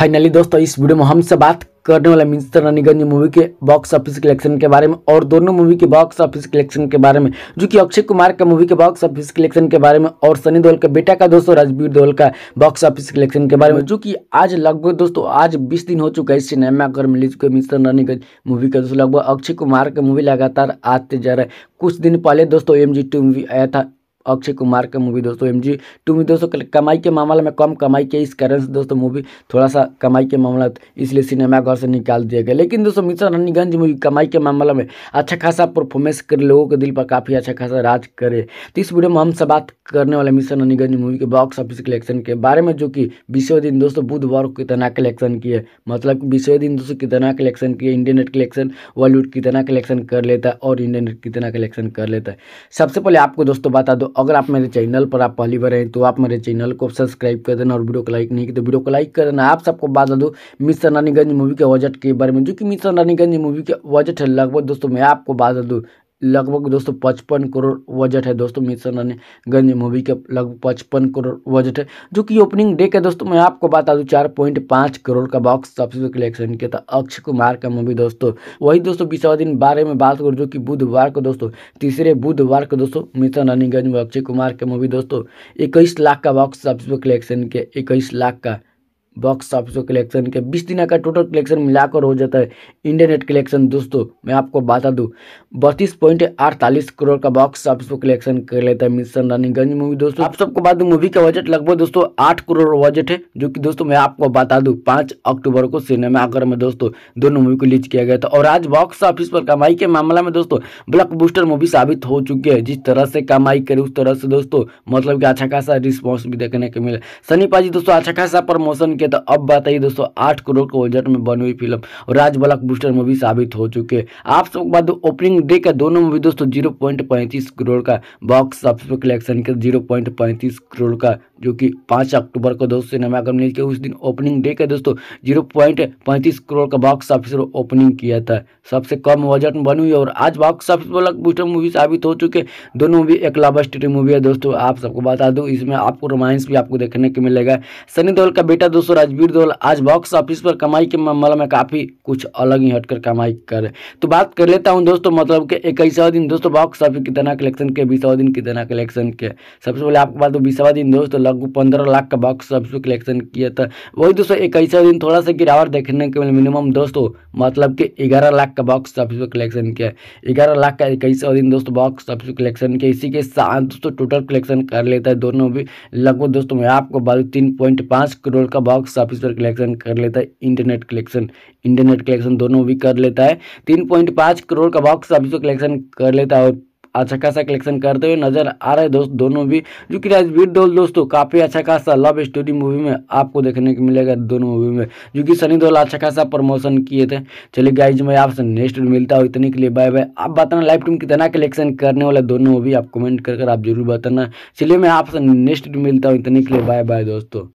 finally दोस्तों इस video में हमसे बात करने वाला मिस्टर रानीगंज मूवी के बॉक्स ऑफिस कलेक्शन के बारे में और दोनों मूवी के बॉक्स ऑफिस कलेक्शन के बारे में जो कि अक्षय कुमार का मूवी के बॉक्स ऑफिस कलेक्शन के बारे में और सनी देओल का बेटा का दोस्तों राजवीर देओल का बॉक्स ऑफिस कलेक्शन के बारे में जो कि आज लगभग दोस्तों आज बीस दिन हो चुका है इस सिनेमाघर में लिख मिस्टर रानीगंज मूवी का दोस्तों लगभग अक्षय कुमार का मूवी लगातार आते जा रहा है कुछ दिन पहले दोस्तों एम जी टू मूवी आया था अक्षय कुमार का मूवी दोस्तों एम जी टू में दोस्तों कमाई के मामले में कम कमाई के इस कारण से दोस्तों मूवी थोड़ा सा कमाई के मामला इसलिए सिनेमाघर से निकाल दिया गया लेकिन दोस्तों मिशन रानीगंज मूवी कमाई के मामले में अच्छा खासा परफॉर्मेंस कर लोगों के दिल पर काफ़ी अच्छा खासा राज करे तो इस वीडियो में हम सब बात करने वाले मिशन रानीगंज मूवी के बॉक्स ऑफिस कलेक्शन के बारे में जो कि बीसवें दिन दोस्तों बुधवार को कितना कलेक्शन किए मतलब बीसवें दिन दोस्तों कितना कलेक्शन किए इंडियन नेट कलेक्शन बॉलीवुड कितना कलेक्शन कर लेता है और इंडियन नेट कितना कलेक्शन कर लेता है सबसे पहले आपको दोस्तों बता दो अगर आप मेरे चैनल पर आप पहली बार हैं तो आप मेरे चैनल को सब्सक्राइब कर देना और वीडियो को लाइक नहीं की तो वीडियो को लाइक कर देना आप सबको बात दूँ मिस्टर रानीगंज मूवी के बजट के बारे में जो कि मिस्टर रानीगंज मूवी के बजट है लगभग दोस्तों मैं आपको बात दूँ लगभग दोस्तों पचपन करोड़ बजट है दोस्तों मिशन गंज मूवी का लगभग पचपन करोड़ बजट है जो कि ओपनिंग डे का दोस्तों मैं आपको बता दूं चार पॉइंट पाँच करोड़ का बॉक्स सबसे कलेक्शन किया था अक्षय कुमार का मूवी दोस्तों वही दोस्तों बीसवा दिन बारे में बात करूँ जो कि बुधवार को दोस्तों तीसरे बुधवार को दोस्तों मिशन रानीगंज में अक्षय कुमार का मूवी दोस्तों इक्कीस लाख का बॉक्स सबसे कलेक्शन किया इक्कीस लाख का बॉक्स ऑफिस कलेक्शन के बीस दिन का टोटल कलेक्शन मिलाकर हो जाता है इंडिया नेट कलेक्शन दोस्तों मैं आपको बता दूं बत्तीस पॉइंट अड़तालीस करोड़ का बॉक्स ऑफिस कलेक्शन कर लेता है मिशन रानीगंज मूवी दोस्तों आप सबको बता दूं मूवी का बजट लगभग दोस्तों आठ करोड़ बजट है जो कि दोस्तों मैं आपको बता दू पाँच अक्टूबर को सिनेमा आकर में दोस्तों दोनों मूवी को लीज किया गया था और आज बॉक्स ऑफिस पर कमाई के मामला में दोस्तों ब्लॉकबूस्टर मूवी साबित हो चुकी है जिस तरह से कमाई करे उस तरह से दोस्तों मतलब की अच्छा खासा रिस्पॉन्स भी देखने को मिला सनी पाजी दोस्तों अच्छा खासा प्रमोशन किया तो अब बताइए दोस्तों आठ करोड़ के बजट में बनी हुई फिल्म राज ब्लॉक बूस्टर मूवी साबित हो चुके आप सबके बाद ओपनिंग डे का दोनों मूवी दोस्तों जीरो करोड़ का बॉक्स ऑफिस पर कलेक्शन का जीरो करोड़ का जो कि पाँच अक्टूबर को दोस्तों सिनेमा कंपनी के उस दिन ओपनिंग डे का दोस्तों जीरो करोड़ का बॉक्स ऑफिस ओपनिंग किया था सबसे कम बजट में बनी हुई और आज box office blockbuster movie साबित हो चुके दोनों मूवी एक लाभ स्टोरी मूवी है दोस्तों आप सबको बता दूँ इसमें आपको रोमांस भी आपको देखने को मिलेगा सनी देओल का बेटा दोस्तों दोस्तों राजवीर धोल आज बॉक्स ऑफिस पर कमाई के मामले में मतलब काफ़ी कुछ अलग ही हटकर कमाई कर तो बात कर लेता हूँ दोस्तों मतलब कि इक्कीसवा दिन दोस्तों बॉक्स ऑफिस कितना कलेक्शन के बीसवा दिन कितना कलेक्शन के सबसे पहले आपको तो बात बीसवा दिन दोस्तों लगभग पंद्रह लाख का बॉक्स ऑफिस कलेक्शन किया था वही दोस्तों इक्कीसवा दिन थोड़ा सा गिरावट देखने के मिला मिनिमम दोस्तों मतलब कि ग्यारह लाख का बॉक्स ऑफिस पर कलेक्शन किया ग्यारह लाख का इक्कीसवा दिन दोस्तों बॉक्स ऑफिस कलेक्शन किया इसी के साथ दोस्तों टोटल कलेक्शन कर लेता है दोनों भी लगभग दोस्तों मैं आपको बात तीन पॉइंट पाँच करोड़ का बॉक्स बॉक्स ऑफिस पर कलेक्शन कर लेता है इंटरनेट कलेक्शन इंटरनेट कलेक्शन दोनों भी कर लेता है तीन पॉइंट पाँच करोड़ का बॉक्स ऑफिस पर कलेक्शन कर लेता है और अच्छा खासा कलेक्शन करते हुए नजर आ रहे दोस्त दोनों भी जो कि राजवीर दोल दोस्तों काफ़ी अच्छा खासा लव स्टोरी मूवी में आपको देखने को मिलेगा दोनों मूवी में जो कि सनी दोल अच्छा खासा प्रमोशन किए थे चलिए गाइज मैं आपसे नेक्स्ट मिलता हूँ इतने के लिए बाय बाय आप बताना लाइफ टीम कितना कलेक्शन करने वाला दोनों मूवी आप कमेंट कर आप जरूर बताना चलिए मैं आपसे नेक्स्ट मिलता हूँ इतने के लिए बाय बाय दोस्तों